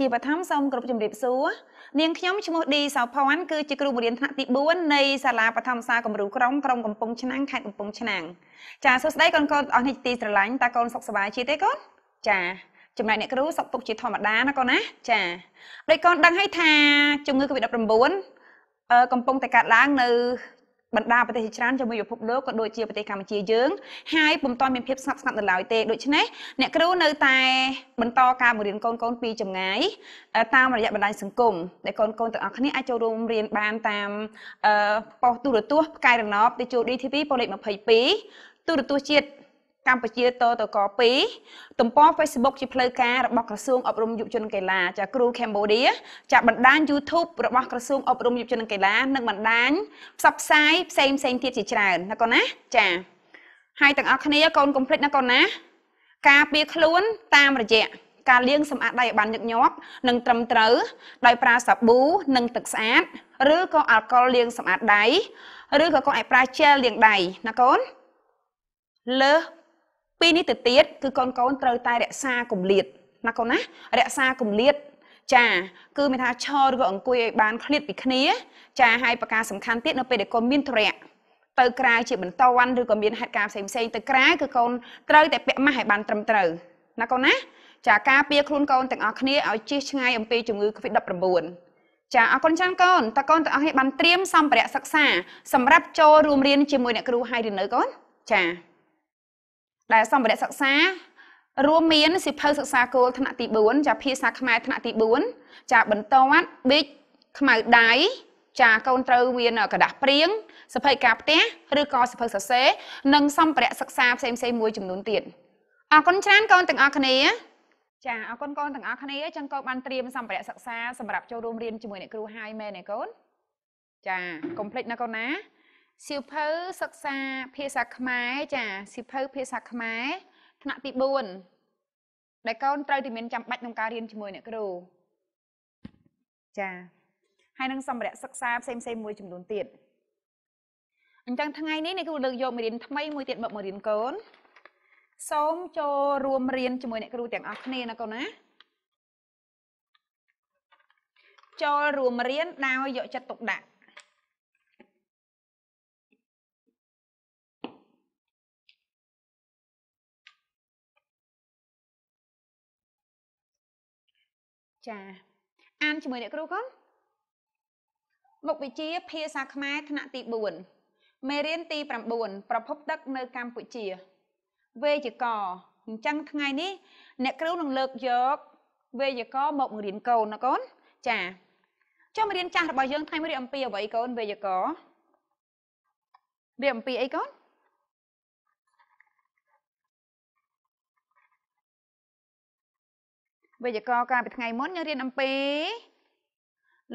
ជាបឋមសូមគ្រប់ជំរាបសួរនាងខ្ញុំឈ្មោះឌីសៅផាន់គឺជាគ្រូបង្រៀនថ្នាក់ទី4នៃសាលាបឋមសាគំរូក្រុងក្រុងកំពង់ឆ្នាំងខេត្តកំពង់ឆ្នាំងចាសួស្តីកូនកូនអស់នេះទីស្រឡាញ់តើកូនសុខសប្បាយជាទេកូនចាចំណែកអ្នកគ្រូសុខទុក្ខជាធម្មតាណាកូនណា ចាដោយកូនដឹងហើយថា ជំងឺ Covid-19 កំពុងតែកើតឡើងនៅបណ្ដាប្រទេសជាច្រើនជាមួយពិភពលោកក៏ដូចជាប្រទេសកម្ពុជាយើងហើយពុំទាន់មានភាពស្ងប់ស្ងាត់នៅឡើយទេដូច្នេះអ្នកគ្រូនៅតែបន្តការបង្រៀនកូនកូនពីចម្ងាយតាមរយៈបណ្ដាញសង្គមដែលកូនកូនទាំងអស់គ្នាអាចចូលរួមរៀនបានតាមប៉ុស្តិ៍ទូរទស្សន៍ផ្កាយរណបទៅជួឌី TV ប៉ុលេខ22ទូរទស្សន៍ជាតិកម្ពុជាតតក2ទំព័រ Facebook ជាផ្លូវការរបស់ក្រសួងអប់រំយុវជនកីឡាចាគ្រូកម្ពុជាចាបណ្ដាញ YouTube របស់ក្រសួងអប់រំយុវជនកីឡានិងបណ្ដាញផ្សព្វផ្សាយផ្សេងផ្សេងទៀតជាច្រើនណាកូនណាចាហើយទាំងអស់គ្នាកូនកុំភ្លេចណាកូនណា ការពារខ្លួន តាមរយៈការលាងសម្អាតដៃឲ្យបានញឹកញាប់ និងត្រឹមត្រូវដោយប្រើសាប៊ូនិងទឹកស្អាតឬក៏អាល់កុលលាងសម្អាតដៃឬក៏កូនអាចប្រើជែលលាងដៃណាកូនលើសពីនេះទៅទៀតគឺកូនកូនត្រូវតែរក្សាគម្លាតណាកូនណារក្សាគម្លាត ចា គឺមានថាឈរឬក៏អង្គុយឲ្យបានឃ្លាតពីគ្នាចាហើយប្រការសំខាន់ទៀតនៅពេលដែលកូនមានធរៈទៅក្រៅជា បន្តឬក៏មានហេតុការណ៍ផ្សេងផ្សេងទៅក្រៅគឺកូនត្រូវតែពាក់ម៉ាស់ឲ្យបានត្រឹមត្រូវណាកូនណាចាការពារខ្លួនកូនទាំងអស់គ្នាឲ្យជៀសឆ្ងាយអំពីជំងឺ Covid-19 ចាអរគុណច្រើនកូនតើកូនទាំងអស់គ្នាបានត្រៀមសម្ភារៈសិក្សាសម្រាប់ចូលរួមរៀនជាមួយអ្នកគ្រូហើយឬនៅកូនចាដែលសម្ភារៈសិក្សារួមមានសិភៅសិក្សាគោលថ្នាក់ទី4ចា ភាសាខ្មែរថ្នាក់ទី4ចាបន្តប៊ិចខ្មៅដៃចាកូនត្រូវមានกระดาษព្រៀងសភ័យការផ្ទះឬក៏សភៅសរសេរនិងសម្ភារៈសិក្សាផ្សេងផ្សេងមួយចំនួនទៀតអរគុណច្រើនកូនទាំងអស់គ្នា ចាអរគុណកូនទាំងអស់គ្នាចឹងកូនបានត្រៀមសម្ភារៈសិក្សាសម្រាប់ចូលរួមរៀនជាមួយអ្នកគ្រូហើយមែនទេកូនចាកុំភ្លេចណាកូនណាសៀវភៅសិក្សាភាសាខ្មែរចាសៀវភៅភាសាខ្មែរថ្នាក់ទី4ដែលកូនត្រូវតែមានចាំបាច់ក្នុងការរៀនជាមួយអ្នកគ្រូចាហើយនឹងសម្ភារៈសិក្សាផ្សេងផ្សេងមួយចំនួនទៀតអញ្ចឹងថ្ងៃនេះអ្នកគ្រូលើកយកមេរៀនថ្មីមួយទៀតមកមករៀនកូនសូមចូលរួមរៀនជាមួយអ្នកគ្រូទាំងអស់គ្នាណាកូនណាចូលរួមរៀនដោយយកចិត្តទុកដាក់ចាអានជាមួយអ្នកគ្រូកូនមុខវិជ្ជា ភាសាខ្មែរថ្នាក់ទី4មេរៀនទី9ប្រភពទឹកនៅកម្ពុជា វេយ្យាករណ៍អញ្ចឹងថ្ងៃនេះ អ្នកគ្រូនឹងលើកយក វេយ្យាករណ៍មកបង្រៀនកូនណាកូនចាចុះមេរៀនចាស់របស់យើងថ្ងៃនេះអំពីអ្វីកូនវេយ្យាករណ៍រៀនអំពីអីកូនវេយ្យាករណ៍កាលពីថ្ងៃមុនយើងរៀនអំពី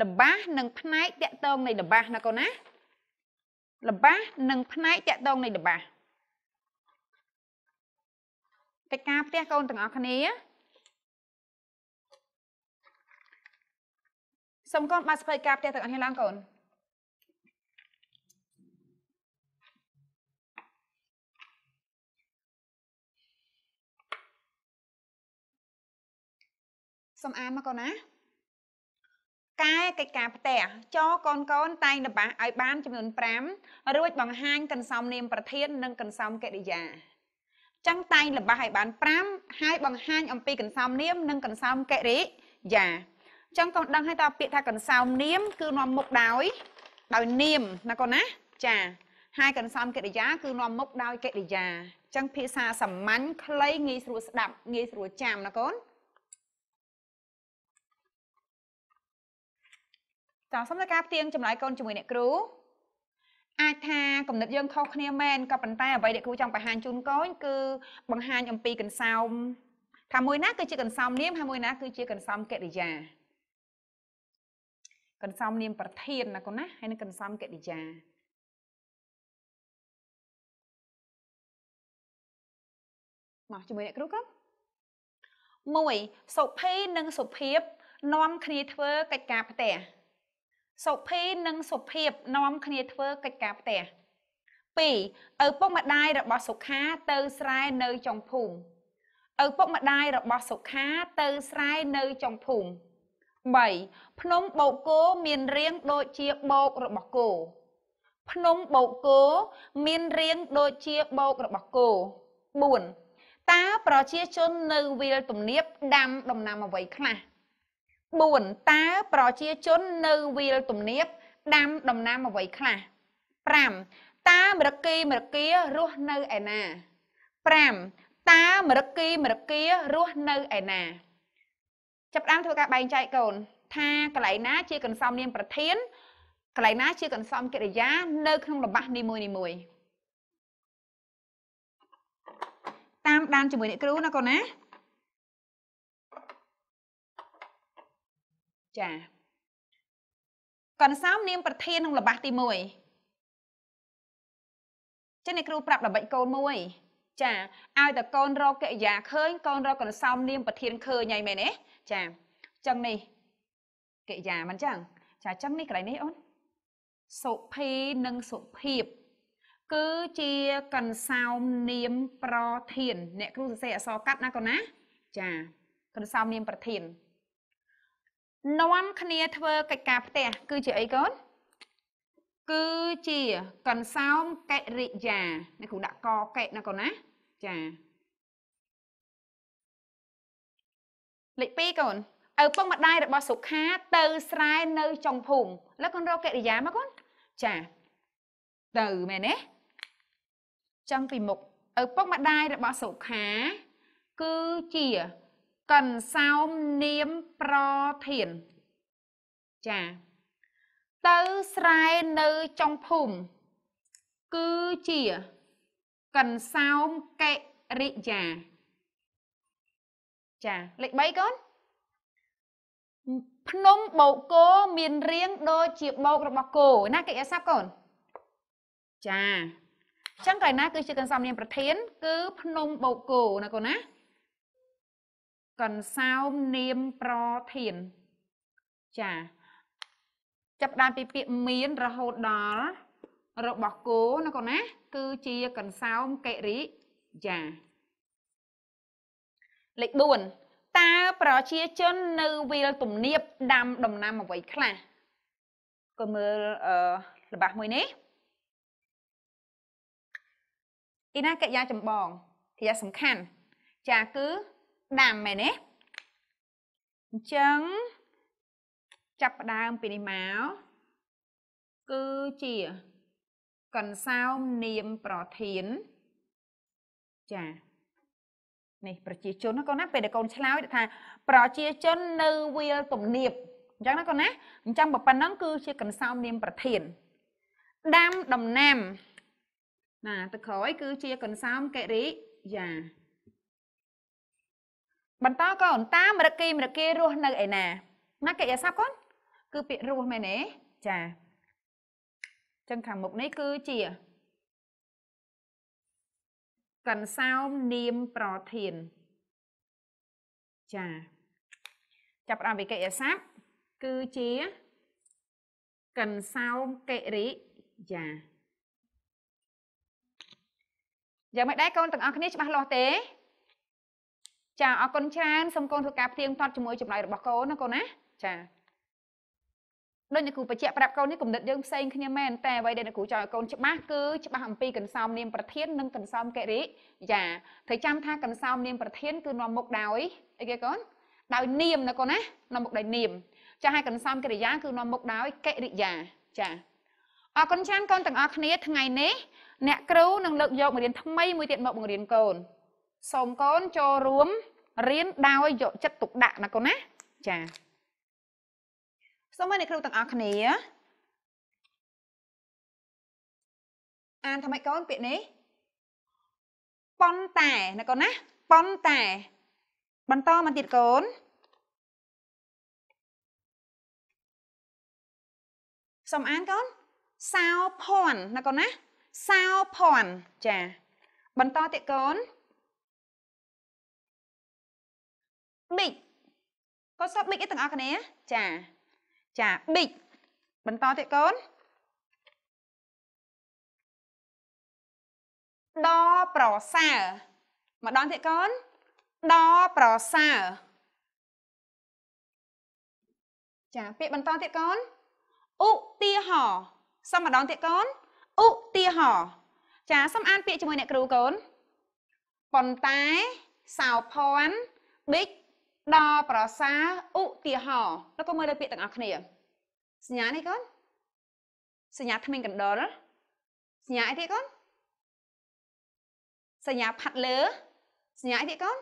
លបាស និង ផ្នែកតកតងនៃលបាសណាកូនណា លបាសនិង ផ្នែកតកតងនៃលបាសកិច្ចការផ្ទះកូនទាំងអស់គ្នាសូមកូនបាត់ស្ពៃការផ្ទះទាំងអស់គ្នាឡើងកូនសំអាងមកកូនណាកែកិច្ចការផ្ទះចកូនកូនតែងរបស់ឲ្យបាន ចំនួន5រួចបង្ហាញកន្សំនាមប្រធាននិងកន្សំកិរិយាចឹងតែងរបស់ឲ្យបាន5ហើយបង្ហាញអំពីកន្សំនាមនិងកន្សំកិរិយាចឹងកូនដឹងហើយតើពាក្យថាកន្សោមនាម គឺនាំមុខដោយ ដោយនាមណាកូនណាចា ហើយកន្សំកិរិយា គឺនាំមុខដោយកិរិយាចឹងភាសាសាមញ្ញខ្លីងាយស្រួលស្ដាប់ងាយស្រួលចាំណាកូនោះសូមធ្វើការផ្ទៀងចម្លើយកូនជាមួយអ្នក គ្រូអាចថាគំនិតយើងខុសគ្នាមែនក៏ប៉ុន្តែអ្វីដែលគ្រូចង់បង្ហាញជូនកូនគឺ បង្ហាញអំពីកន្សោមថាមួយណាគឺជាកន្សោមនាមហើយមួយណាគឺជាកន្សោមកិរិយាកន្សោមនាមប្រធានណាកូនណាហើយនឹងកន្សោមកិរិយាមកជាមួយអ្នកគ្រូកូន1សុភី និងសុភាពនាំគ្នាធ្វើកិច្ចការ ផ្ទះសុភីនិងសុភាពនាំគ្នាធ្វើកិច្ចការផ្ទះ2ឪពុកម្ដាយរបស់សុខាទៅស្រែនៅចុងភូមិឪពុកម្ដាយរបស់សុខាទៅស្រែនៅចុងភូមិ3ភ្នំបូកគោមានរាងដូចជាបោករបស់គោភ្នំបូកគោមានរាងដូចជាបោករបស់គោ4តើប្រជាជននៅវិលទំនាបដាំដំណាំអ្វីខ្លះ4តើប្រជាជននៅវាលទំនាបដាំដំណាំអ្វីខ្លះ5តើមរគីមរគារស់នៅឯណា5តើមរគីមរគារស់នៅឯណា ចាប់ដើមធ្វើការបែងចែកកូន ថាកន្លែងណាជាកន្សំនាមប្រធានកន្លែងណាជាកន្សំកិរិយា នៅក្នុងរបាស់នីមួយនីមួយតាមដានជាមួយអ្នកគ្រូណាកូនណាចាកនសោមនាមប្រធានក្នុងល្បះទី1ចឹងនេះគ្រូប្រាប់ល្បិចកូនមួយចាឲ្យតកូនរកកិរិយាឃើញកូនរកកនសោមនាមប្រធានឃើញហីមែនទេចាចឹងនេះកិរិយាមិនចឹងចាចឹងនេះកន្លែងនេះអូនសុភីនិងសុភាពគឺជាកនសោមនាមប្រធាន អ្នកគ្រូសរសេរអសរកាត់ ណាកូនណា ចា កនសោមនាមប្រធាននាំគ្នាធ្វើកិច្ចការផ្ទះគឺជាអីកូនគឺជាកន្សោមកិរិយាអ្នកគ្រូដាក់កកិណាកូនណាចាលេខ2កូនឪពុកម្ដាយរបស់សុខា ទៅ ស្រែនៅចុងភូមិលើកូនរកកិរិយាមកកូនចាទៅមែនទេចង់ពីមុខឪពុកម្ដាយរបស់សុខា គឺជាកន្សោមនាមប្រធានចា ទៅស្រែនៅចុងភូមិគឺជាកន្សោមកេរិយាចាលេខ3កូនភ្នំបោកគោមានរាងដូចជាបោករបស់គោណាកិច្ចអាស័ព្ទកូនចាអញ្ចឹងកន្លែងណា គឺជាកន្សោមនាមប្រធាន គឺភ្នំបោកគោណាកូនណាកន្សោមនាមប្រធាន ចា ចាប់ដើមពីពាក្យមានរហូតដល់របស់គោណាកូនណា គឺជាកន្សោមកេរិយាលេខ4តើប្រជាជននៅវិលទំនាប ដាំដំណាំអ្វីខ្លះក៏មើលអឺល្បាស់មួយនេះទីណាកិរិយាចម្បងកិរិយាសំខាន់ចាគឺដាំមែនទេអញ្ចឹងចាប់ផ្ដើមពីនេះមកគឺជា កន្សោមនាមប្រធានចានេះប្រជាជនណាកូនណាពេលដែលកូនឆ្លើយថា ប្រជាជននៅវាលទំនាបអញ្ចឹងណាកូនណាអញ្ចឹងប៉ុណ្ណឹងគឺជាកន្សោមនាមប្រធានដាំដំណាំណាទៅក្រោយគឺជាកន្សោមកេរិយាបន្តកូនតាមរកីមរកីរស់នៅឯណាណាកិច្ចអាស័ព្ទកូនគឺពាក្យរស់មែនទេចាចឹងខាងមុខនេះ គឺជាកន្សោមនាម ប្រធានចា ចាប់ដើមវិកិច្ចអាស័ព្ទគឺជាកន្សោមកិរិយាយ៉ាងមិនដែរកូនទាំងអស់គ្នាច្បាស់លាស់ទេចាអរគុណច្រើនសូមកូនធ្វើការផ្ទៀងផ្ទាត់ជាមួយចំណាយរបស់កូនណាកូនណាចាដូចអ្នកគ្រូបញ្ជាក់ប្រាប់កូននេះគំនិតយើងផ្សេងគ្នាមែនតែអ្វីដែលអ្នកគ្រូចង់ឲ្យកូនច្បាស់គឺច្បាស់អំពីកន្សោមនាមប្រធាននិងកន្សោមកិរិយាត្រូវចាំថាកន្សោមនាមប្រធាន គឺនាំមុខដោយអីគេកូនដោយនាមណាកូនណានាំមុខដោយនាមចាហើយកន្សោមកិរិយាគឺនាំមុខដោយកិរិយា ចាអរគុណច្រើនកូនទាំងអស់គ្នាថ្ងៃនេះអ្នកគ្រូនឹងលើកយកមេរៀនថ្មីមួយទៀតមកបង្រៀនកូនសូមកូនចូលរួមរៀនដោយយកចិត្តទុកដាក់ណាកូនណា ចាសូមឲ្យអ្នកគ្រូទាំងអស់គ្នា អានថាម៉េចកូនពាក្យនេះប៉ុន្តែណាកូនណាប៉ុន្តែ បន្តមកទៀតកូនសូមអានកូនសៅភ័ណ្ឌណាកូនណាសៅភ័ណ្ឌចាបន្តទៀតកូនមីកកូនស្រាប់មីកអីទាំងអស់គ្នា ចា ចាមីកបន្តទៀតកូន ដប្រសើរម្ដងទៀតកូនដប្រសើរចាពាក្យបន្តទៀតកូនឧទាហរណ៍សុំម្ដងទៀតកូនឧទាហរណ៍ចាសុំអានពាក្យជាមួយអ្នកគ្រូកូនប៉ុន្តែសៅភ័ណ្ឌប៊ិចដ៏ប្រសើរឧទាហរណ៍លោកក៏មើលលើពាក្យទាំងអស់គ្នាសញ្ញានេះកូនសញ្ញាថ្មិញកណ្ដុលសញ្ញាអីទៀតកូនសញ្ញាផាត់លើសញ្ញាអីទៀតកូន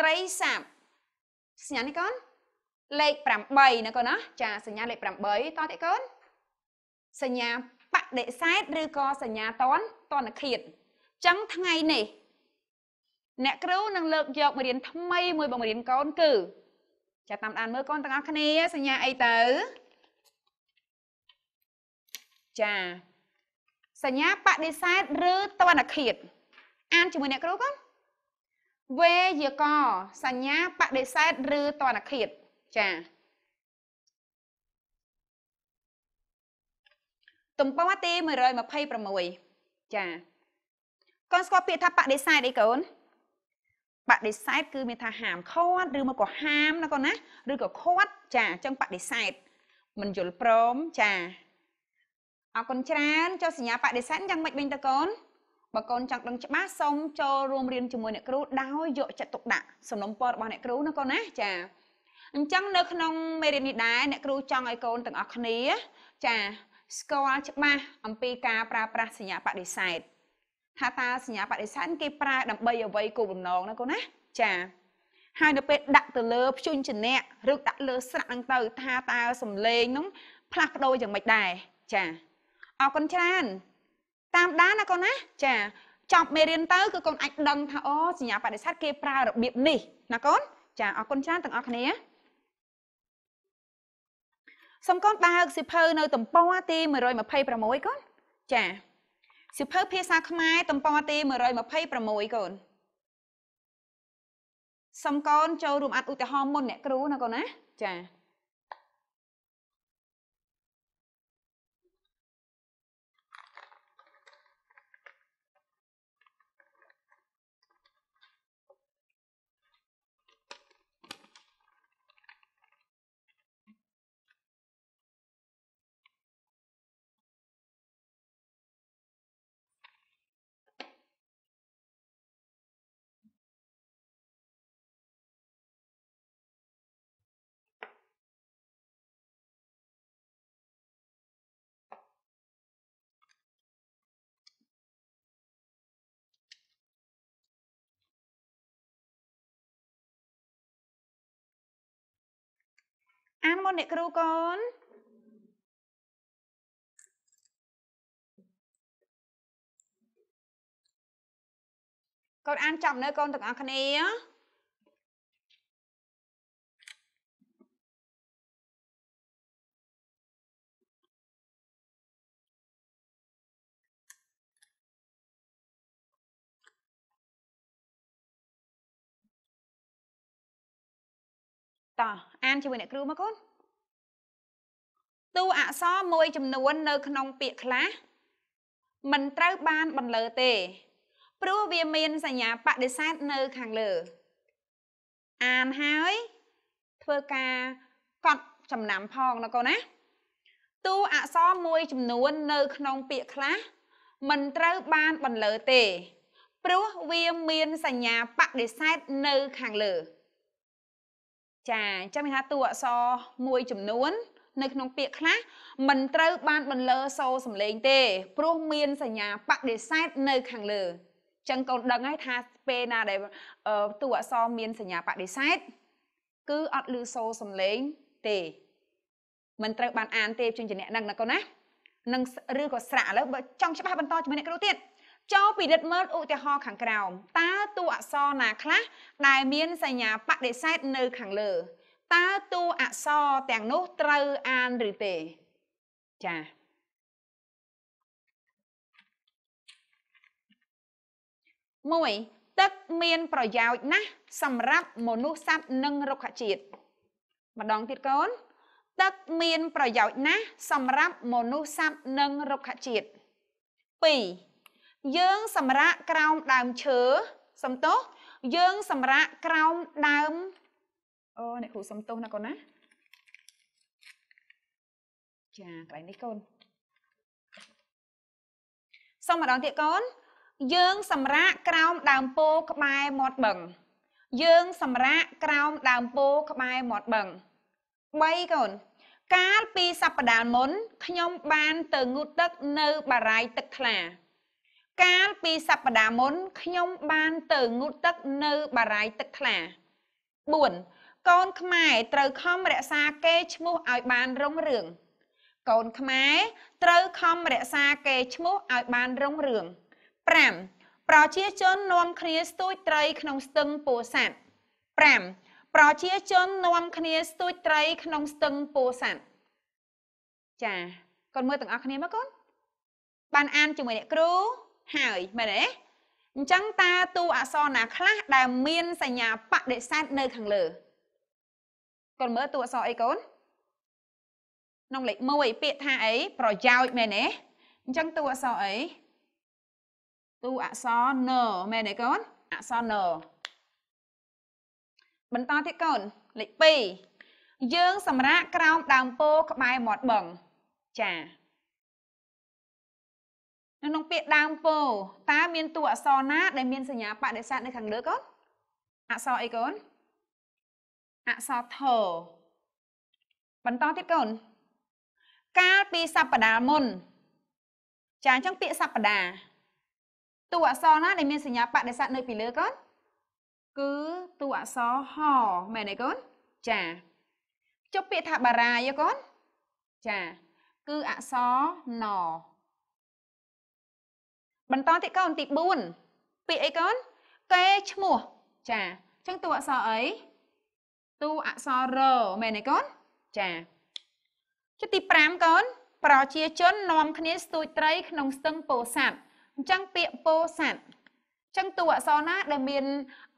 ត្រីសាបសញ្ញានេះកូនលេខ8ណាកូនណាចាសញ្ញាលេខ8តទៀតកូនសញ្ញាបដិសេធឬក៏សញ្ញាតនតនឃាតអញ្ចឹងថ្ងៃនេះអ្នកគ្រូនឹងលើកយកមេរៀនថ្មីមួយបង្រៀនកូនគឺ ចាតាមដានមើលកូនទាំងអស់គ្នាសញ្ញាអីទៅចា សញ្ញាបដិសេធឬតវណ្ណឃាត អានជាមួយអ្នកគ្រូកូនវេយកសញ្ញាបដិសេធឬតវណ្ណឃាតចា ទំព័រទី126ចាកូនស្គាល់ពាក្យថាបដិសេធអីកូនបដិសេធគឺមានថាហាមឃាត់ឬមកក៏ហាមណាកូនណាឬក៏ឃាត់ចាអញ្ចឹងបដិសេធមិនយល់ព្រមចាអរគុណច្រើនចុះសញ្ញាបដិសេធយ៉ាងម៉េចវិញតើកូនបើកូនចង់ដឹងច្បាស់សូមចូលរួមរៀនជាមួយអ្នកគ្រូដោយយកចិត្តទុកដាក់សំណុំពររបស់អ្នកគ្រូណាកូនណាចាអញ្ចឹងនៅក្នុងមេរៀននេះដែរអ្នកគ្រូចង់ឲ្យកូនទាំងអស់គ្នា ចា ស្គាល់ច្បាស់អំពីការប្រើប្រាស់សញ្ញាបដិសេធហៅថាសញ្ញាបដិសេធគេប្រើដើម្បីអ្វីគោលបំណងណាកូនណា ចាហើយនៅពេលដាក់ទៅលើភ្ជុញចនៈឬដាក់លើស្រាក់ហ្នឹងទៅថាតើសំឡេងហ្នឹងផ្លាស់ប្ដូរយ៉ាងម៉េចដែរចាអរគុណច្រើនតាមដានណាកូនណា ចាចប់មេរៀនទៅគឺកូនអាចដឹងថាអូសញ្ញាបដិសេធគេប្រើរបៀបនេះណាកូនចាអរគុណច្រើនទាំងអស់គ្នាសូមកូនបើកសិភៅនៅ ទំព័រទី126កូនចាសិភៅភាសាខ្មែរទំព័រទី126កូនសុំកូនចូលរួមអាត់ឧទាហរណ៍មុន អ្នកគ្រូណាកូនណាចាអានមុនអ្នកគ្រូកូនកូនអានចំនៅកូនទាំងអស់គ្នាតោះអានជាមួយអ្នកគ្រូមកកូនតួអក្សរមួយចំនួននៅក្នុងពាក្យខ្លះមិនត្រូវបានបន្លឺទេ ព្រោះវាមានសញ្ញាបដិសេធនៅខាងលើអានហើយធ្វើការកត់ចំណាំផងណាកូនណាតួអក្សរមួយចំនួននៅក្នុងពាក្យខ្លះមិនត្រូវបានបន្លឺទេព្រោះវាមានសញ្ញាបដិសេធនៅខាងលើចាអញ្ចឹងមានថាតួអក្សរមួយចំនួន នៅក្នុងពាក្យខ្លះមិនត្រូវ បានបន្លឺសូរសំឡេងទេព្រោះមានសញ្ញាបដិសេធនៅ ខាងលើចឹងកូនដឹងហើយថាពេលណាដែលតួអក្សរមានសញ្ញាបដិសេធគឺអត់ឮសូរសំឡេងទេមិនត្រូវបានអានទេជាងជាអ្នកនឹងណាកូនណានឹងឬក៏ស្រាក់ឥឡូវបើចង់ច្បាស់បន្តជាមួយអ្នកគ្រូទៀតចូលពិនិត្យមើលឧទាហរណ៍ខាងក្រោមតើតួអក្សរណាខ្លះដែលមានសញ្ញាបដិសេធនៅ ខាងលើតើតួអក្សរទាំងនោះត្រូវអានឬទេចា៎មួយទឹកមាន ប្រយោជន៍ណាស់សម្រាប់មនុស្សសត្វនិងរុក្ខជាតិម្ដងទៀតកូន ទឹកមាន ប្រយោជន៍ណាស់សម្រាប់មនុស្សសត្វនិងរុក្ខជាតិ2យើងសម្រាកក្រោមដើមឈើសំទោសយើងសម្រាកក្រោមដើម អូអ្នកគ្រូសំទោសណាកូនណា ចាកន្លែងនេះកូនសុំម្ដងទៀតកូនយើងសម្រាកក្រោមដើមពោក្បែរមាត់បឹង យើងសម្រាកក្រោមដើមពោក្បែរមាត់បឹង3កូនកាលពីសប្តាហ៍មុនខ្ញុំ បាន ទៅងូតទឹក នៅ បារាយ ទឹកថ្លាកាលពីសប្តាហ៍មុនខ្ញុំបានទៅងូតទឹកនៅបារាយទឹកថ្លា4កូនខ្មែរ ត្រូវខំរក្សាកេរ្តិ៍ឈ្មោះឲ្យបានរុងរឿងកូនខ្មែរត្រូវខំរក្សាកេរ្តិ៍ឈ្មោះឲ្យបានរុងរឿង5ប្រជាជននាំគ្នាស្ទួចត្រីក្នុងស្ទឹងពោធិ៍សាត់5ប្រជាជននាំគ្នាស្ទួចត្រីក្នុងស្ទឹងពោធិ៍សាត់ចាកូនមើលទាំងអស់គ្នាមកកូនបានអានជាមួយអ្នកគ្រូហើយមែនទេអញ្ចឹងតើតួអក្សរណា ខ្លះដែលមានសញ្ញាបដិសេធនៅខាងលើកូនមើលតួអក្សរអីកូនក្នុងលេខ1ពាក្យថាអីប្រយោជន៍មែនទេអញ្ចឹងតួអក្សរអីតួអក្សរ n មែនទេកូនអក្សរ n បន្តទៀតកូនលេខ2យើង សម្រាប់ក្រោមដើមពោក្បែរមាត់បឹងចានៅក្នុងពាក្យដើមពោតើមានតួអក្សរណាដែលមានសញ្ញាបដិសេធនៅខាងលើកូនអក្សរអីកូនអក្សរធបន្តទៀតកូនកាលពីសប្តាហ៍មុន ចាអញ្ចឹងពាក្យសប្តាហ៍តួអក្សរណាដែលមានសញ្ញាបដិសេធនៅពីលើកូនគឺតួអក្សរហមែនទេកូនចាចុះពាក្យថាបារាយឯកូនចា គឺអក្សរណបន្តទៀតកូនទី4ពាក្យអីកូនកេឈ្មោះចាអញ្ចឹងតួអក្សរអីតួអក្សររមែនទេកូនចាចុះទី5កូនប្រជាជននាំគ្នាស្ទូចត្រី ក្នុងស្ទឹងពោធិ៍សាត់អញ្ចឹងពាក្យពោធិ៍សាត់អញ្ចឹងតួអក្សរណាដែលមាន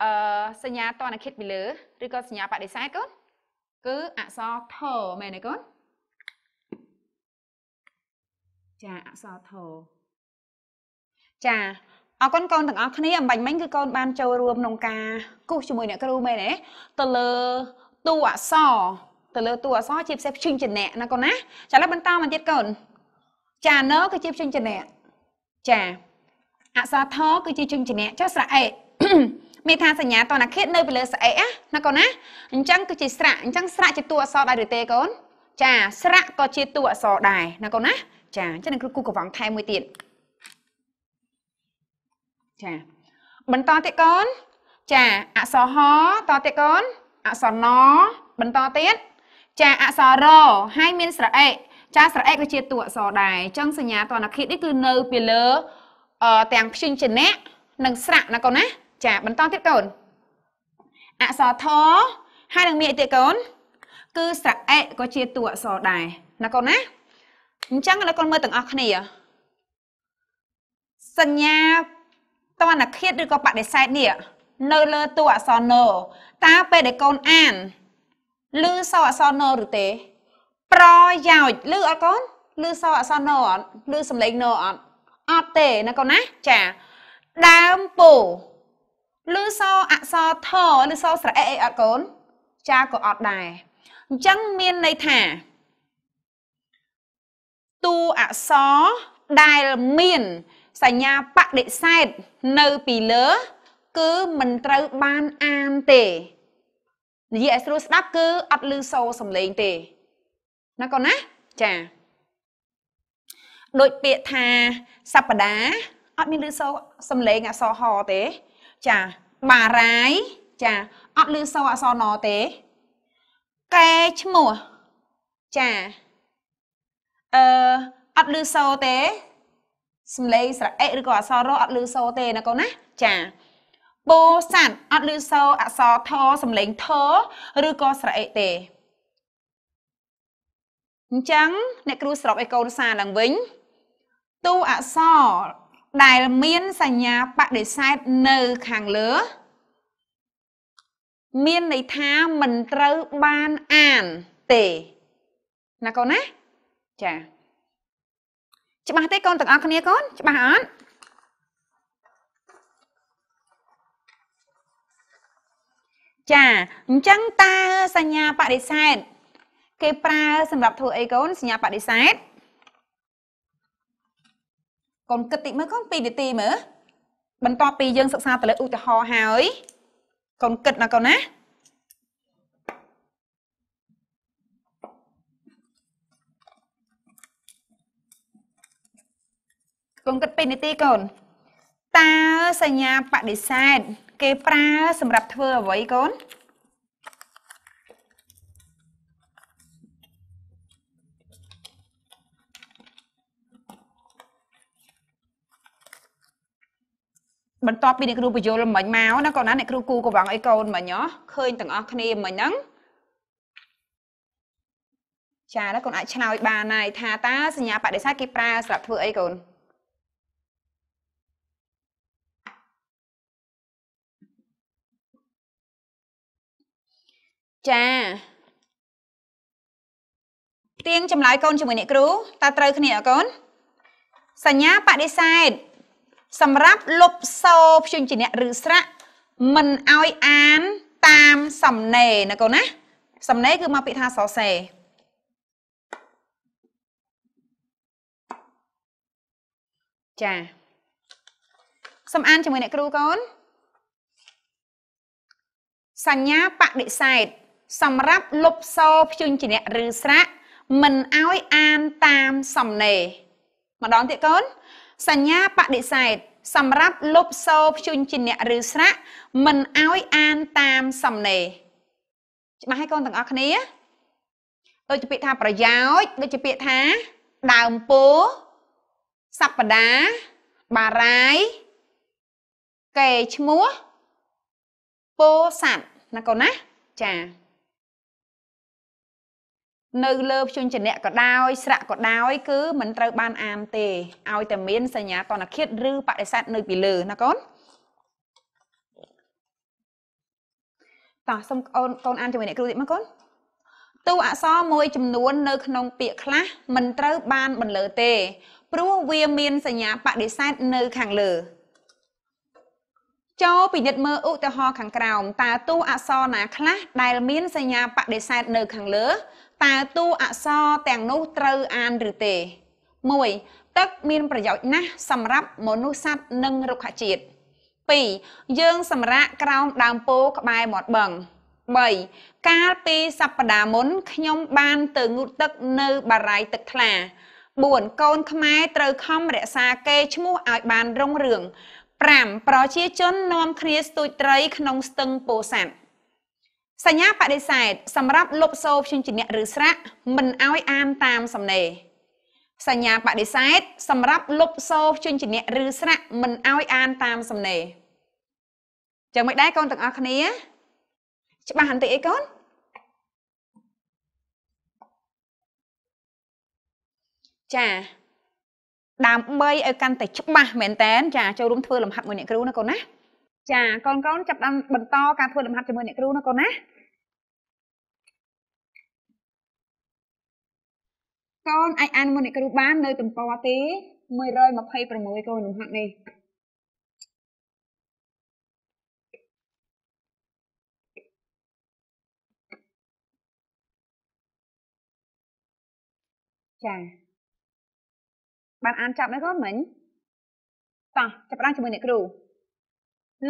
អឺសញ្ញាតនខិតពីលើឬក៏សញ្ញាបដិសេធកូនគឺអក្សរធមែនទេកូនចាអក្សរធចាអរគុណកូនទាំងអស់គ្នាអំបញ្ញមិញគឺកូនបានចូលរួមក្នុងការគូសជាមួយអ្នកគ្រូមែនទេទៅលើតួអក្សរទៅលើតួអក្សរជាពិសេសភ្ជឹងចំណាក់ណាកូនណាចាឥឡូវបន្តមកទៀតកូនចាណឺគឺជាភ្ជឹងចំណាក់ចាអក្សរថគឺជាជឹងចំណាក់ចុះស្រៈអេមានថាសញ្ញាតនអាខិតនៅពីលើស្រៈអេណាណាកូនណាអញ្ចឹងគឺជាស្រៈអញ្ចឹងស្រៈជាតួអក្សរដែរឬទេកូនចាស្រៈក៏ជាតួអក្សរដែរណាកូនណាចាអញ្ចឹងគ្រូគូកង្វងថែមមួយទៀតចាបន្តទៀតកូនចាអក្សរហតទៀតកូនអក្សរណបន្តទៀតចាអក្សររហើយមានស្រអេចាស្រអេក៏ជាតួអក្សរដែរអញ្ចឹងសញ្ញាតនគិតនេះគឺនៅពីលើអឺទាំងព្យញ្ជនៈនិងស្រៈណាកូនណា ចាបន្តទៀតកូនអក្សរធហើយនឹងមានអីទៀតកូនគឺស្រអេក៏ជាតួអក្សរដែរណាកូនណាអញ្ចឹងឥឡូវកូនមើលទាំងអស់គ្នាសញ្ញាតនឃាតឬក៏បដិសេធនេះនៅលើតួអក្សរណតើពេលដែលកូនអានឮសអក្សរណឬទេ ប្រយោជន៍ឮអត់កូនឮសអក្សរណអត់ឮសំឡេងណអត់អត់ទេណាកូនណាចាដើមពោឮសអក្សរថឬសស្រអេអេអត់កូនចាក៏អត់ដែរអញ្ចឹងមានន័យថាតួអក្សរដែលមានសញ្ញាបដិសេធនៅពីលើគឺមិនត្រូវបានអានទេនិយាយឲ្យស្រួលស្ដាប់គឺអត់ឮសូរសំឡេងទេណាកូនណាចាដូចពាក្យថាសព្ទាអត់មានឮសូរសំឡេងអក្សរហទេ ចាបារាយចាអត់ឮសូរអក្សរណទេកែឈ្មោះចាអឺអត់ឮសូរទេសំឡេងស្រអិកឬក៏អក្សររអត់ឮសូទេណាកូនណាចាពោស័ព្ទអត់ឮសូអក្សរធសំឡេងធឬក៏ស្រអិកទេអញ្ចឹងអ្នកគ្រូស្របឲ្យកូនសារឡើងវិញទូអក្សរ ដែលមាន សញ្ញាបដិសេធនៅខាងលើ មានន័យថាមិនត្រូវបានអានទេ ណាកូនណាចាច្បាស់ទេកូនទាំងអស់គ្នាកូនច្បាស់អត់ចាអញ្ចឹងតើសញ្ញាបដិសេធគេ ប្រើសម្រាប់ធ្វើអីកូនសញ្ញាបដិសេធកូនគិតតិចមើលកូន2នាទីមើលបន្ទាប់ពីយើងសិក្សាទៅលើឧទាហរណ៍ហើយកូនគិតណាកូនណាគុំគិត2នាទីកូនតើសញ្ញាបដិសេធគេប្រើសម្រាប់ធ្វើអ្វីកូនបន្ទាប់ពីអ្នក គ្រូបញ្យលមិញមកណាកូនណាអ្នកគ្រូគូកវងអីកូនមិញហ៎ឃើញទាំងអស់គ្នាមិញហ្នឹងចាណាកូនអាចឆ្លើយបានហើយថាតើសញ្ញាបដិសេធគេប្រើសម្រាប់ធ្វើអីកូនចាទៀងចម្លើយកូនជាមួយអ្នកគ្រូតើត្រូវគ្នាអកូនសញ្ញាបដិសេធសម្រាប់លុបសោព្យញ្ជនៈឬស្រៈមិនឲ្យអាន តាមសំណេរណាកូនណា សំណេរគឺមកពាក្យថាសរសេរចាសូមអានជាមួយអ្នកគ្រូកូនសញ្ញាបដិសេធសម្រាប់លុបសោភ្ជញ្ជនៈឬស្រៈមិនឲ្យអានតាមសំណេរម្ដងទៀតកូនសញ្ញាបដិសេធសម្រាប់លុបសោភ្ជញ្ជនៈឬស្រៈមិនឲ្យអានតាមសំណេរច្បាស់ហើយកូនទាំងអស់គ្នា ដូចជាពាក្យថាប្រយោជន៍ដូចជាពាក្យថា ដើមពោសព្ទាបារាយកែឈ្មោះពោស័តណាកូនណាចានៅលើភ្ជញ្ជនៈក៏ដោយស្រៈក៏ដោយគឺមិនត្រូវបានអានទេឲ្យតែមានសញ្ញាតនឃាតឬបដិសេធនៅពីលើណាកូនតោះសូមកូនកូនអានជាមួយអ្នកគ្រូតិចមកកូនតួអក្សរមួយចំនួន នៅ ក្នុងពាក្យខ្លះមិនត្រូវ បានបន្លឺទេព្រោះវាមានសញ្ញាបដិសេធនៅខាងលើចូលពិនិត្យមើលឧទាហរណ៍ខាងក្រោមតើតួអក្សរណាខ្លះដែលមាន សញ្ញាបដិសេធនៅខាងលើតើតួអក្សរទាំងនោះត្រូវអានឬទេ1ទឹកមានប្រយោជន៍ណាស់សម្រាប់មនុស្សសត្វនិងរុក្ខជាតិ2យើងសម្រាកក្រោមដើមពោធិ៍ក្បែរមាត់បឹង3កាលពីសប្តាហ៍មុនខ្ញុំបានទៅងូតទឹកនៅបារាយទឹកថ្លា4កូនខ្មែរត្រូវខំរក្សាកេរ្តិ៍ឈ្មោះឲ្យបានរុងរឿង5ប្រជាជននាំគ្នាស្ទូចត្រីក្នុងស្ទឹងពោធិ៍សាត់សញ្ញាបដិសេធសម្រាប់លុបសូរព្យញ្ជនៈឬស្រៈមិនឲ្យអាន តាមសំណេរសញ្ញាបដិសេធសម្រាប់លុបសូរព្យញ្ជនៈឬស្រៈមិនឲ្យអាន តាមសំណេរចឹងមិនដែរកូនទាំងអស់គ្នា ច្បាស់បន្តិចអីកូនចាដើម្បីឲ្យកាន់តែច្បាស់មែនតើចា ចូលរួមធ្វើលំហាត់មួយអ្នកគ្រូណាកូនណាចាកូនកូនចាប់បានបន្តការធ្វើលំហាត់ជាមួយអ្នកគ្រូណាកូនណាកូនអាចអានមួយអ្នក គ្រូបាន នៅ ទំព័រទី126កូនលំហាត់នេះចា បាន អានចាប់ហើយកូនមិញតោះចាប់បានជាមួយអ្នកគ្រូ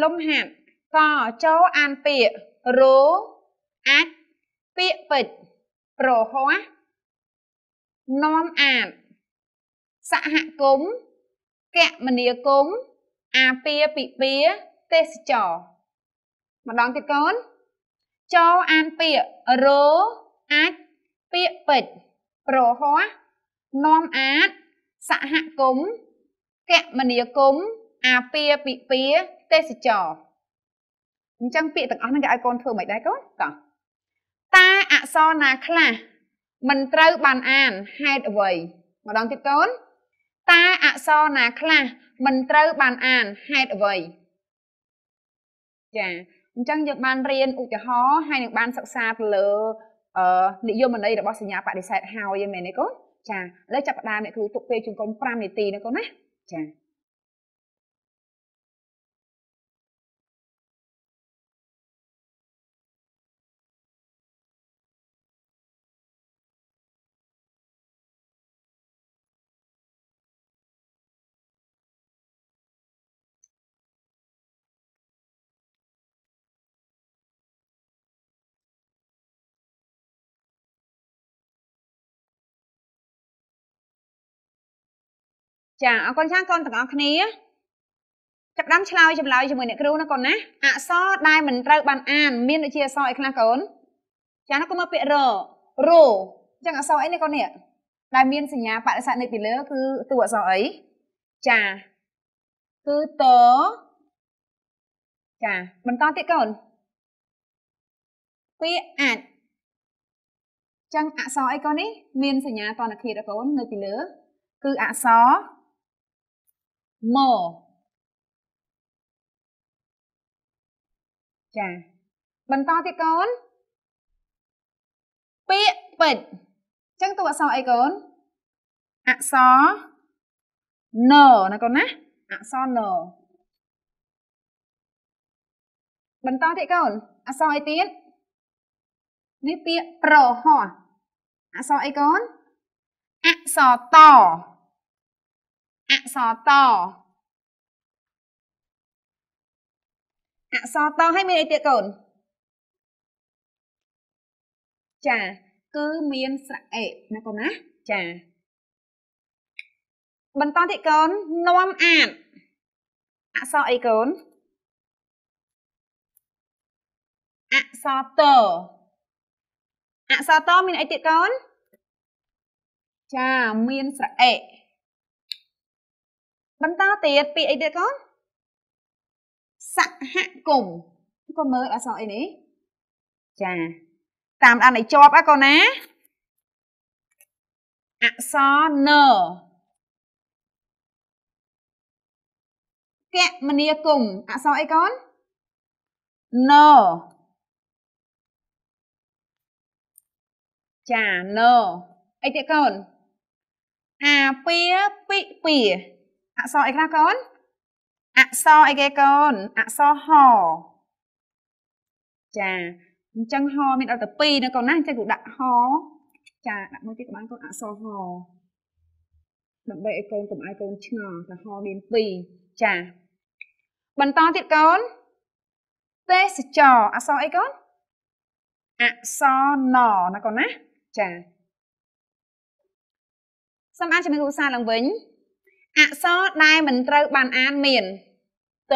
លំហាត់កចូលអានពាក្យរោអាចពាក្យពេចប្រហោះនាំអានសហគមន៍កមនីគមន៍អាពាពិពាទេសចរម្ដងទៀតកូន ចូលអានពាក្យរោអាច ពាក្យពេចប្រហោះនាំអាចសហគមន៍កមនីគមន៍អាពាពិពាទេសចរអញ្ចឹងពាក្យទាំងអស់ហ្នឹងគេឲ្យកូនធ្វើមិនដែរកូនតោះតាអក្សរណាខ្លះមិនត្រូវបានអានហេតុអ្វីម្ដងទៀតកូនតាអក្សរណាខ្លះមិនត្រូវបានអានហេតុអ្វីចាអញ្ចឹងយើងបានរៀនឧទាហរណ៍ហើយនឹងបាន សិក្សាទៅលើអឺនិយមន័យរបស់សញ្ញាបដិសេធហើយមែនទេកូនចាឥឡូវចាប់ផ្ដើមអ្នកគ្រូទុកពេលជុំកូន5នាទីណាកូនណាចាចាអរគុណច្រើនកូនទាំងអស់គ្នាចាប់ដាំឆ្លើយចម្លើយជាមួយអ្នកគ្រូណាកូនណាអក្សរដែលមិនត្រូវបានអានមានដូចជាអក្សរអីខ្លះកូនចាណាកូនមើលពាក្យររអញ្ចឹងអក្សរអីនេះកូននេះដែលមានសញ្ញាបដិសេធនៅពីលើគឺតួអក្សរអីចាគឺតចាបន្តទៀតកូនពាក្យអាចចឹងអក្សរអីកូននេះមានសញ្ញាតនធាតុកូន នៅពីលើ គឺអក្សរ more ចា បន្តទៀតកូនពាក្យពេចអញ្ចឹងតួអក្សរអីកូនអក្សរ no ណាកូនណាអក្សរ no បន្តទៀតកូនអក្សរអីទៀតនេះពាក្យប្រហោះអក្សរអីកូនអក្សរតអក្សរតអក្សរតហើយមានអីទៀតកូនចា គឺមានស្រៈអេណាកូនណាចា បន្តទៀតកូននាំអាតអក្សរអីកូនអក្សរតអក្សរតមានអីទៀតកូនចាមានស្រៈអេបន្តទៀតពាក្យអីទៀតកូនសហគមន៍កូនមើលអក្សរអីនេះចា តាមអានឲ្យជាប់ណាកូនណាអក្សរនកមនីគុំអក្សរអីកូននចានអីទៀតកូនអាពាពិពាអក្សរអីខ្លះកូនអក្សរអីគេកូនអក្សរហចាអញ្ចឹងហមានដល់ទៅ2ណាកូនណាអញ្ចឹងគ្រូដាក់ហ ចាដាក់មួយទៀតក៏បានកូនអក្សរហដើម្បីឲ្យកូនកុំឲ្យកូនឆ្ងល់ថាហមាន2ចា បន្តទៀតកូនទេសចរអក្សរអីកូនអក្សរណណាកូនណាចាសូមអានជំនួយឧស្សាហ៍ឡើងវិញអក្សរដែលមិនត្រូវបានអានមានត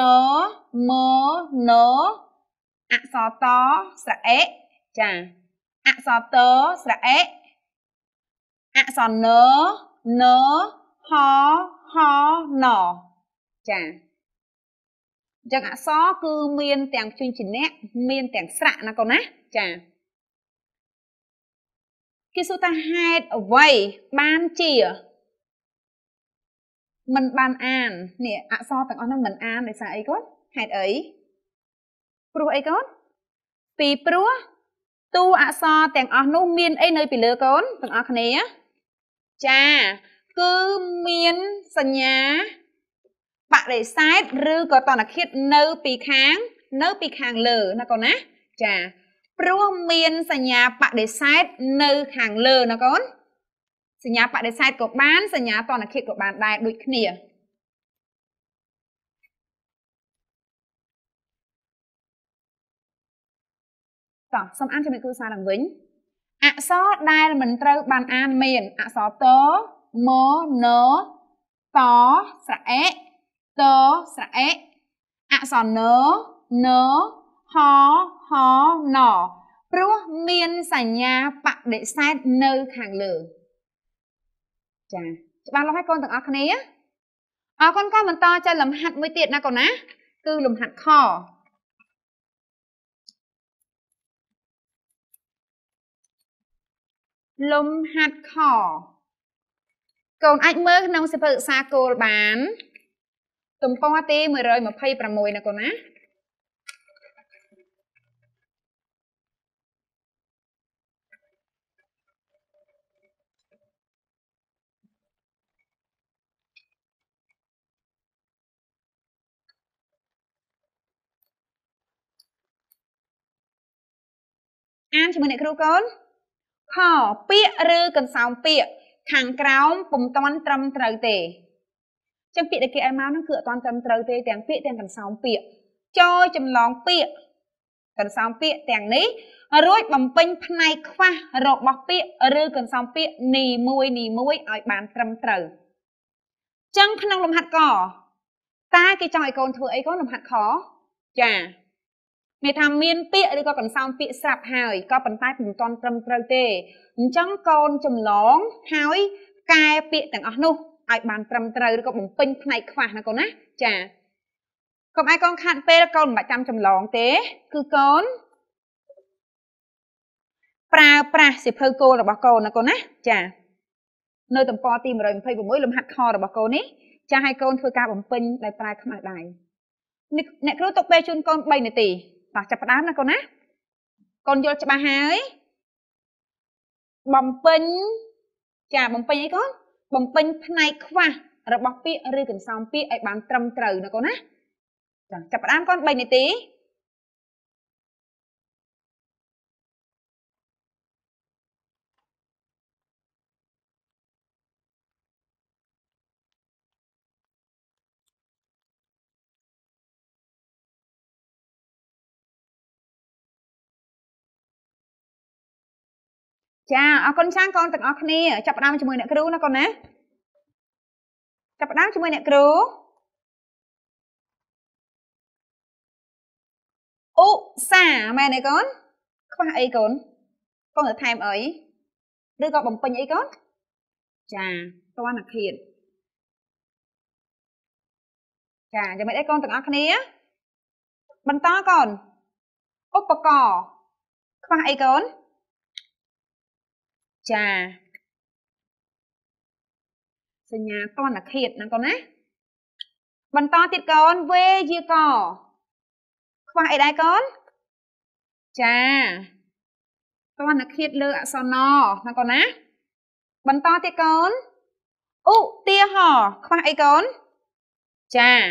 ម៉ណអក្សរតស្រៈអេចាអក្សរតស្រៈអេអក្សរណណហហណចាចឹងអក្សរគឺមានទាំងព្យញ្ជនៈមាន ទាំងស្រៈណាកូនណាចាគេសួរថាហេតុអ្វីបានជាមិនបានអាននេះអក្សរទាំងអស់ហ្នឹងមិនអានដោយសារអីគាត់ហេតុអីព្រោះអីគាត់ពីព្រោះតួអក្សរទាំងអស់នោះ មាន អីនៅ ពីលើកូនទាំងអស់គ្នាចា គឺមានសញ្ញាបដិសេធឬក៏តនឃាតនៅពីខាង នៅពីខាងលើណាកូនណាចា ព្រោះមានសញ្ញាបដិសេធនៅខាងលើណាកូនសញ្ញាបដិសេធក៏បានសញ្ញាតនខិតក៏បានដែរដូចគ្នាតោះសូមអានជំរាបគ្រូសាឡើងវិញអក្សរដែលមិនត្រូវបានអានមាន អក្សរតមណតស្រអេតស្រអេអក្សរណណហហណព្រោះមានសញ្ញាបដិសេធនៅខាងលើចាច្បាស់លាស់ហើយកូនទាំងអស់គ្នាអរគុណកូនបន្តចេះលំហាត់មួយទៀតណាកូនណា គឺលំហាត់ខលំហាត់ខកូនអាចមើលក្នុងសិភើសាគោលបាន ទំព័រទី126ណាកូនណាអានជាមួយអ្នកគ្រូកូនខពាកឬកន្សោមពាក ខាងក្រោមពុំតាន់ត្រឹមត្រូវទេចឹងពាក្យដែលគេឲ្យមកហ្នឹងគឺអត់តាន់ត្រឹមត្រូវទេ ទាំងពាក្យទាំងកន្សោមពាក្យចូលចម្លងពាក្យកន្សោមពាក្យទាំងនេះ រួចបំពេញផ្នែកខ្វះរបស់ពាក្យឬកន្សោមពាក្យនីមួយនីមួយឲ្យបានត្រឹមត្រូវចឹងក្នុងលំហាត់កតាគេចង់ឲ្យកូនធ្វើអីកូនលំហាត់ខចាមានថាមានពាក្យឬក៏កន្សោមពាក្យស្រាប់ហើយក៏ប៉ុន្តែពុំទាន់ត្រឹមត្រូវទេអញ្ចឹងកូនចម្លងហើយកែពាក្យទាំងអស់នោះឲ្យបាន ត្រឹមត្រូវឬក៏បំពេញផ្នែកខ្វះណាកូនណា ចាកុំឲ្យកូនខាត់ពេលកូនមិនបាច់ចាំចម្លងទេ គឺកូនប្រើប្រាស់សិភៅគោលរបស់កូនណាកូនណា ចានៅទំព័រទី126លំហាត់ខរបស់កូននេះចាឲ្យកូន ធ្វើការបំពេញដោយប្រើខ្មៅដៃអ្នកគ្រូទុកពេលជូនកូន3នាទីបាទចាប់ផ្ដើមណាកូនណាកូនយល់ច្បាស់ហើយ បំពេញចាបំពេញអីកូនបំពេញផ្នែកខ្វះរបស់ពាក្យឬកន្សោមពាក្យឲ្យបាន ត្រឹមត្រូវណាកូនណាចាចាប់ផ្ដើមកូន3នាទីចាអរគុណច្រើនកូនទាំងអស់គ្នាចាប់ផ្ដើមជាមួយអ្នកគ្រូណាកូនណាចាប់ផ្ដើមជាមួយអ្នកគ្រូអ៊ុសាមែនទេកូនខ្វះអីកូនកូនទៅថែមអីឬក៏បំពេញអីកូនចាតវណ្ណឃាតចាយ៉ាងម៉េចអីកូនទាំងអស់គ្នាបន្តកូនឧបករណ៍ខ្វះអីកូនចាសញ្ញាតនធាតហ្នឹងកូនណា បន្តទៀតកូនវេយាករខ្វះអីដែរកូនចាតនធាតលើអក្សរណហ្នឹងកូនណា បន្តទៀតកូនឧទាហរណ៍ខ្វះអីកូនចាត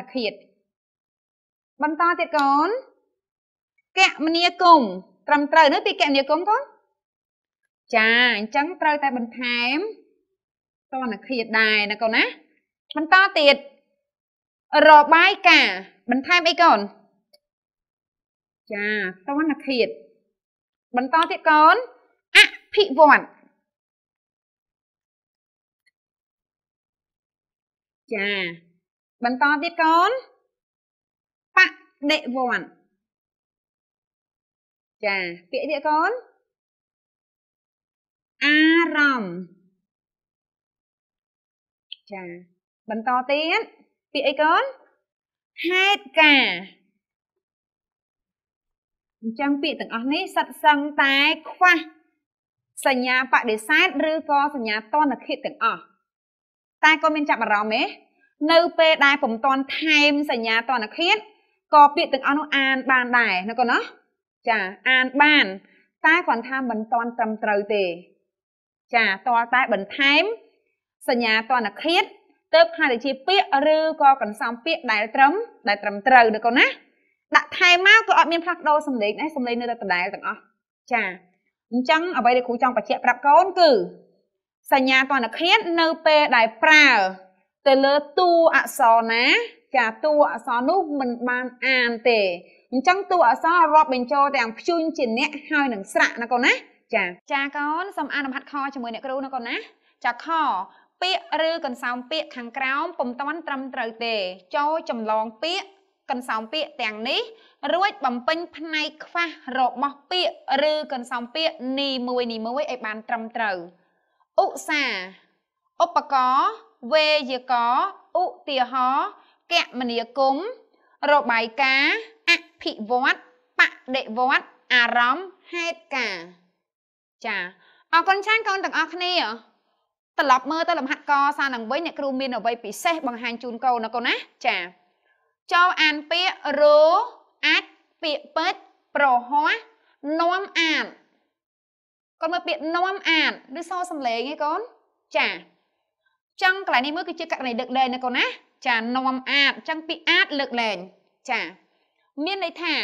នធាត បន្តទៀតកូនកមនីគុំត្រឹមត្រូវនោះពាក្យកញ្ញាគមផងចាអញ្ចឹងត្រូវតែបន្ថែមតនគាដែរណាកូនណា បន្តទៀតរបាយការណ៍បន្ថែមអីកូនចាតនគាបន្តទៀតកូនអភិវឌ្ឍចាបន្តទៀតកូនបដិវត្តន៍ចាពាក្យនេះកូនអារម្មណ៍ចា បន្តទៀតពាក្យអីកូនហេតុការអញ្ចឹងពាក្យទាំងអស់នេះសិតសឹងតែខ្វះសញ្ញាបដិសេធឬក៏សញ្ញាតនខិតទាំងអស់តែក៏មានចាប់អារម្មណ៍ទេនៅពេលដែលពុំតន់ថែមសញ្ញាតនខិតក៏ពាក្យទាំងអស់នោះអាន បានដែរណាកូនណាចាអានបានតែគាត់ថាមិនតន់ត្រឹមត្រូវទេ ចាតរតែបន្ថែមសញ្ញាតនឃាតទៅខ្លះទៅជា ពាក្យឬក៏កន្សំពាក្យដែល ត្រឹមដែលត្រឹមត្រូវណាកូនណាដាក់ថែមមកគឺអត់មានផ្លាស់ប្ដូរសំឡេងដែរសំឡេងនៅតែដដែលទាំងអស់ចាអញ្ចឹងអ្វីដែលគ្រូចង់បញ្ជាក់ប្រាប់កូនគឺសញ្ញាតនឃាតនៅពេលដែលប្រើទៅលើតួអក្សរណា ចាតួអក្សរនោះមិនបានអានទេអញ្ចឹងតួអក្សររាប់បញ្ចូលទាំងព្យូញជាអ្នកហើយនឹងស្រៈណាកូនណា ចាចាកូនសូមអានលំហាត់ខជាមួយអ្នកគ្រូណាកូនណា ចាខពាក្យឬកន្សោមពាក្យខាងក្រោមពុំតាន់ត្រឹមត្រូវទេ ចូលចម្លងពាក្យកន្សោមពាក្យទាំងនេះ រួចបំពេញផ្នែកខ្វះរបស់ពាក្យឬកន្សោមពាក្យនីមួយនីមួយឲ្យបានត្រឹមត្រូវឧស្សាហ៍ឧបករណ៍វេយ្យាករណ៍ឧទាហរណ៍កមនីគមរបាយការណ៍អភិវឌ្ឍបដិវត្តអារម្មណ៍ហេតុការចាអរគុណច្រើនកូនទាំងអស់គ្នាត្រឡប់មើលទៅលំហាត់កសារនឹងវិញអ្នកគ្រូមានអ្វីពិសេសបង្ហាញជូនកូនណាកូនណាចាចូលអានពាក្យរោអាចពាក្យពេចប្រហោះនាំអានកូនមើលពាក្យនាំអានឬសសំលេងឯងកូនចាចឹងកន្លែងនេះមើលគឺជាករណីលើកលែងណាកូនណា ចានាំអាចចឹងពាក្យអាចលើកលែងចាមានន័យថា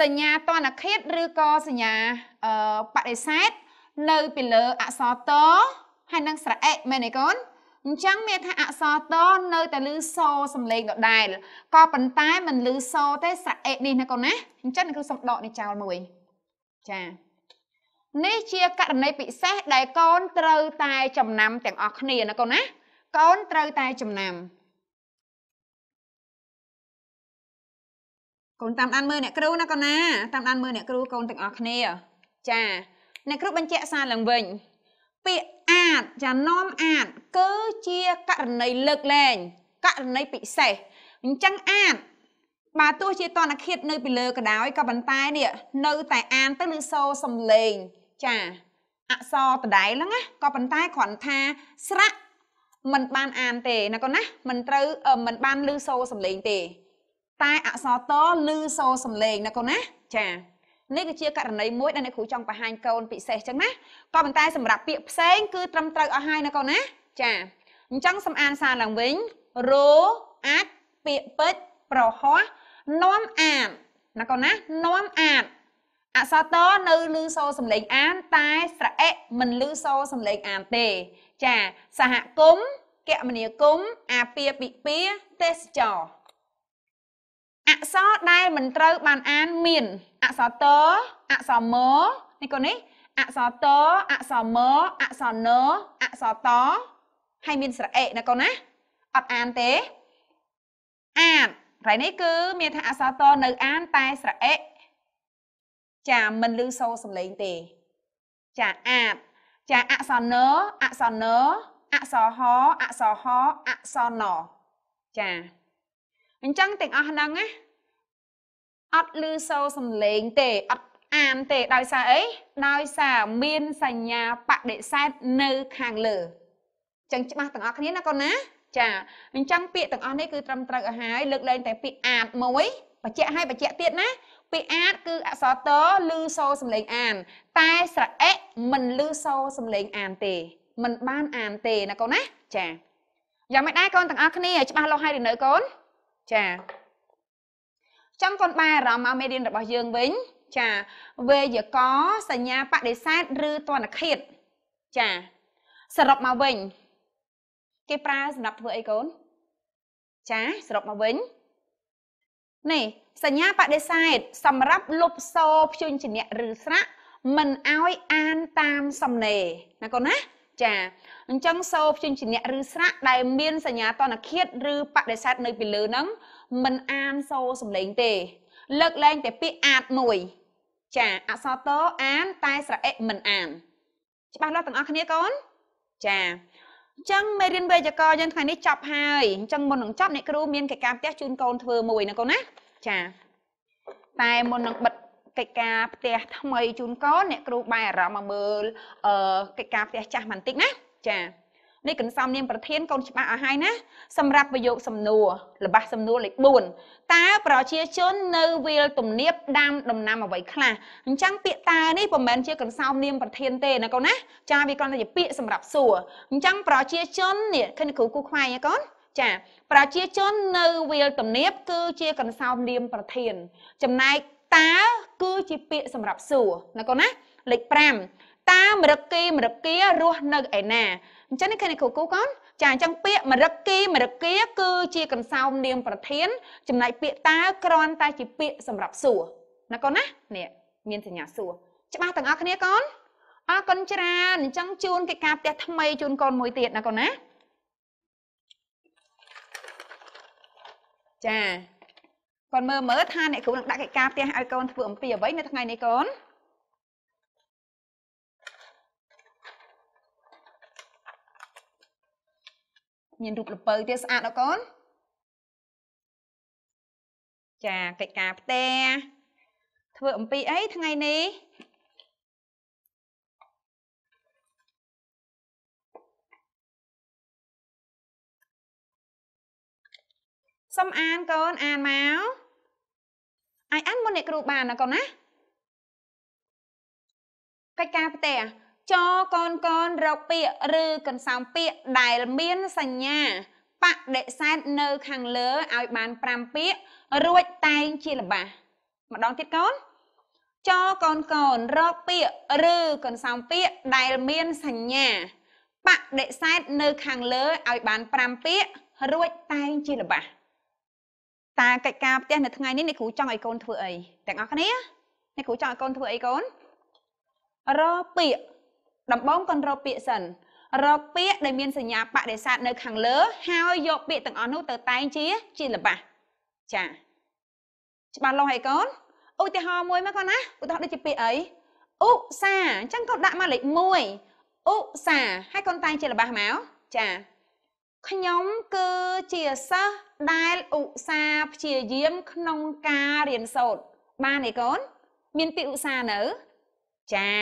សញ្ញាតនខេតឬក៏សញ្ញាបដិសេធនៅពីលើអក្សរតហើយនឹងស្រៈអេមែនទេកូនអញ្ចឹងមានថាអក្សរតនៅតែលឺសូសំឡេងដដែលក៏ប៉ុន្តែមិនលឺសូទេស្រៈអេនេះណាកូនណាអញ្ចឹងគ្រូសំដកនេះចោលមួយចានេះជាករណីពិសេសដែលកូនត្រូវតែចំណាំ ទាំងអស់គ្នាណាកូនណាកូនត្រូវតែ ចំណាំកូនតាមដានមើលអ្នកគ្រូណាកូនណាតាមដានមើលអ្នកគ្រូកូនទាំងអស់គ្នាចាអ្នកគ្រូបញ្ជាក់សារឡើងវិញពាក្យអាចចានាំអាចគឺជាករណីលើកលែងករណីពិសេសអញ្ចឹងអាចបើទោះជាតនខិតនៅពីលើក៏ដោយក៏ប៉ុន្តែនេះនៅតែអានទៅឬសូសំលេងចាអក្សរដដែលហ្នឹងណាក៏ប៉ុន្តែគ្រាន់ថាស្រៈមិនបានអានទេណាកូនណាមិនត្រូវមិនបានឮសូសំលេងទេតែអក្សរតឬសូសំឡេងណាកូនណា ចានេះគឺជាករណីមួយដែលអ្នកគ្រូចង់បង្ហាញកូនពិសេសចឹងណាក៏ប៉ុន្តែសម្រាប់ពាក្យផ្សេងគឺត្រឹមត្រូវអស់ហើយណាកូនណា ចាអញ្ចឹងសំអានសារឡើងវិញរោអាចពាក្យពេចប្រហោះនាំអានណាកូនណានាំអានអក្សរតនៅលឺសូសំឡេងអានតែស្រអិមិនលឺសូសំឡេងអានទេចាសហគមន៍គមនាគមន៍អាពាពិពាទេសចរអក្សរដែលមិនត្រូវបានអានមាន អក្សរតអក្សរមនេះកូននេះ អក្សរតអក្សរមអក្សរណអក្សរតហើយមានស្រអេណាកូនណា អត់អានទេអានក្រៃនេះគឺមានថាអក្សរតនៅអានតែស្រអេចាមិនលឺសូរសំឡេងទេ ចាអាតចាអក្សរណអក្សរណអក្សរហអក្សរហអក្សរណចាអញ្ចឹងទាំងអស់ហ្នឹងណាអត់ឮសូរសំឡេងទេអត់អានទេដោយសារអីដោយសារមានសញ្ញាបដិសេធនៅ ខាងលើអញ្ចឹងច្បាស់ទាំងអស់គ្នាណាកូនណាចាអញ្ចឹងពាក្យទាំងអស់នេះគឺត្រឹមត្រូវឲ្យហើយលើកលែងតែពាក្យអាចមួយបច្ចៈឲ្យបច្ចៈទៀតណាពាក្យអាចគឺអក្សរតឮសូរសំឡេងអាន តែស្រអិមិនឮសូរសំឡេងអានទេមិនបាន អាន ទេណាកូនណា ចាយ៉ាងម៉េចដែរកូនទាំងអស់គ្នាច្បាស់លាស់ហើយឬនៅកូនចាចំកូនបាអារម្មណ៍មកមេរៀនរបស់យើងវិញចាវេយកសញ្ញាបដិសេធឬទនឃាតចាសរុបមកវិញ គេប្រើសម្រាប់ធ្វើអីកូន ចាសរុបមកវិញ នេះ សញ្ញាបដិសេធសម្រាប់លុបសោព្យុញ្ជនៈឬស្រៈមិនឲ្យអានតាមសំណេរណាកូនណាចាអញ្ចឹងសូព្យជនជំនៈឬស្រៈដែលមានសញ្ញាតនឃាតឬបដិសេធនៅពីលើហ្នឹងមិនអានសូសំឡេងទេ លើកលែងតែពាក្យអាតមួយចាអសតអានតែស្រអិមិនអានច្បាស់លាស់ទាំងអស់គ្នាកូនចាអញ្ចឹងមេរៀនវេយ្យាករណ៍យើងថ្ងៃនេះចប់ហើយអញ្ចឹងមុននឹងចប់អ្នកគ្រូមានកិច្ចការផ្ទះជូនកូនធ្វើមួយណាកូនណាចាតែមុននឹងបិទកិច្ចការផ្ទះថ្មីជូនកូនអ្នកគ្រូបែរអារម្មណ៍មកមើលអឺកិច្ចការផ្ទះចាស់បន្តិចណាចានេះកន្សំនាមប្រធានកូនច្បាស់អស់ហើយណាសម្រាប់ប្រយោគសំណួរលបាស់សំណួរលេខ4តើប្រជាជននៅវាលទំនាបដាំដំណាំអ្វីខ្លះអញ្ចឹងពាក្យតើនេះមិនមែនជាកន្សោមនាមប្រធានទេណាកូនណាចាវាគ្រាន់តែជាពាក្យសម្រាប់សួរអញ្ចឹងប្រជាជននេះឃើញគ្រូគូខ្វាយហ៎កូនចា ប្រជាជននៅវាលទំនាប គឺជាកន្សោមនាមប្រធាន ចំណែកតាគឺជាពាក្យសម្រាប់សួរណាកូនណាលេខ5តាមរឹកគីមរឹកគារស់នៅឯណាអញ្ចឹងនេះឃើញគ្រូគូកូនចាអញ្ចឹងពាក្យមរឹកគីមរឹកគាគឺជាកន្សោមនាមប្រធានចំណែកពាក្យតើគ្រាន់តែជាពាក្យសម្រាប់សួរណាកូនណានេះមានសញ្ញាសួរច្បាស់ទាំងអស់គ្នាកូនអរគុណច្រើនអញ្ចឹងជូនកិច្ចការផ្ទះថ្មីជូនកូនមួយទៀតណាកូនណាចាគាត់មើលមើលថាអ្នកគ្រូនឹងដាក់កិច្ចការផ្ទះឲ្យកូនធ្វើអំពីអ្វីនៅថ្ងៃនេះកូនមានរូបលពៅទៀតស្អាតអត់កូនចាកិច្ចការផ្ទះធ្វើអំពីអីថ្ងៃនេះសុំអានកូនអានមកអាយអានមុនអ្នកគ្រូបានណាកូនណាកិច្ចការផ្ទះចកូនកូនរកពាក្យឬកន្សោមពាក្យដែលមានសញ្ញាបដិសេធនៅខាងលើឲ្យបាន5ពាក្យរួចតែងជាល្បាសម្ដងទៀតកូនចកូនកូនរកពាក្យឬកន្សោមពាក្យដែលមានសញ្ញាបដិសេធនៅខាងលើឲ្យបាន5ពាក្យរួចតែងជាល្បាតើកិច្ចការផ្ទះនៅថ្ងៃនេះអ្នកគ្រូចង់ឲ្យកូនធ្វើអីទាំងអស់គ្នាអ្នកគ្រូចង់ឲ្យកូនធ្វើអីកូនរកពាក្យដំបងកូនរកពាក្យសិនរកពាក្យដែលមានសញ្ញាបដិសេធនៅខាងលើ ហើយយកពាក្យទាំងអស់នោះទៅតែងជាជាលបាស់ចាច្បាស់លាស់ហើយកូនឧទាហរណ៍មួយមកកូនណាឧទាហរណ៍ដូចជាពាក្យអីឧសាអញ្ចឹងកូនដាក់មកលេខ1ឧសាហើយកូនតែងជាលបាស់មកចាខ្ញុំគឺជាសិស្សដែលឧស្សាហ៍ព្យាយាមក្នុងការរៀនសូត្របានទេកូនមានពាក្យឧស្សាហ៍នៅចា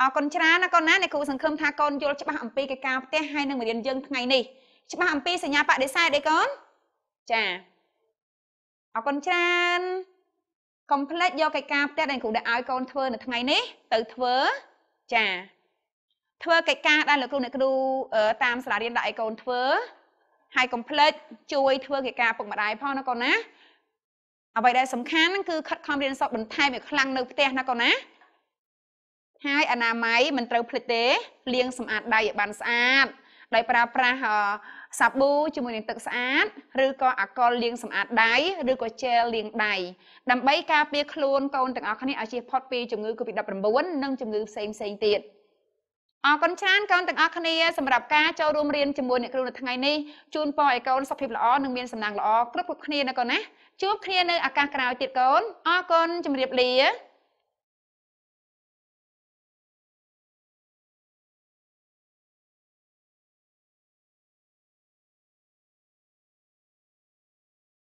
អរគុណច្រើនណាកូនណាអ្នកគ្រូសង្ឃឹមថាកូនយល់ច្បាស់អំពីកិច្ចការផ្ទះ ហើយនឹងរៀនយើងថ្ងៃនេះច្បាស់អំពីសញ្ញាបដិសេធទេកូនចាអរគុណច្រើនកុំភ្លេចយកកិច្ចការផ្ទះដែលគ្រូដាក់ឲ្យកូនធ្វើនៅថ្ងៃនេះទៅធ្វើចាធ្វើកិច្ចការដែលលោកគ្រូអ្នកគ្រូ តាមសាលារៀនដាក់ឲ្យកូនធ្វើហើយកុំភ្លេចជួយ ធ្វើកិច្ចការពុកម្ដាយផងណាកូនណាអ្វីដែលសំខាន់គឺខិតខំរៀនសូត្របន្ថែមឲ្យខ្លាំងនៅផ្ទះណាកូនណាហើយអនាម័យមិនត្រូវភ្លេចទេលាងសម្អាតដៃឲ្យបានស្អាតដោយប្រើប្រាស់សាប៊ូជាមួយនឹងទឹកស្អាត ឬក៏អាល់កុលលាងសម្អាតដៃឬក៏ជែលលាងដៃដើម្បីការពារខ្លួនកូនទាំងអស់គ្នាឲ្យជៀសផុតពីជំងឺ Covid-19 និងជំងឺផ្សេងៗទៀត។អរគុណច្រើនកូនទាំងអស់គ្នាសម្រាប់ការចូលរួមរៀនជាមួយអ្នកគ្រូនៅថ្ងៃនេះជូនពរឲ្យកូនសុខភាពល្អនិងមានសំណាងល្អគ្រប់គ្រប់គ្នាណាកូនណាជួបគ្នានៅឱកាសក្រោយទៀតកូនអរគុណជម្រាបលា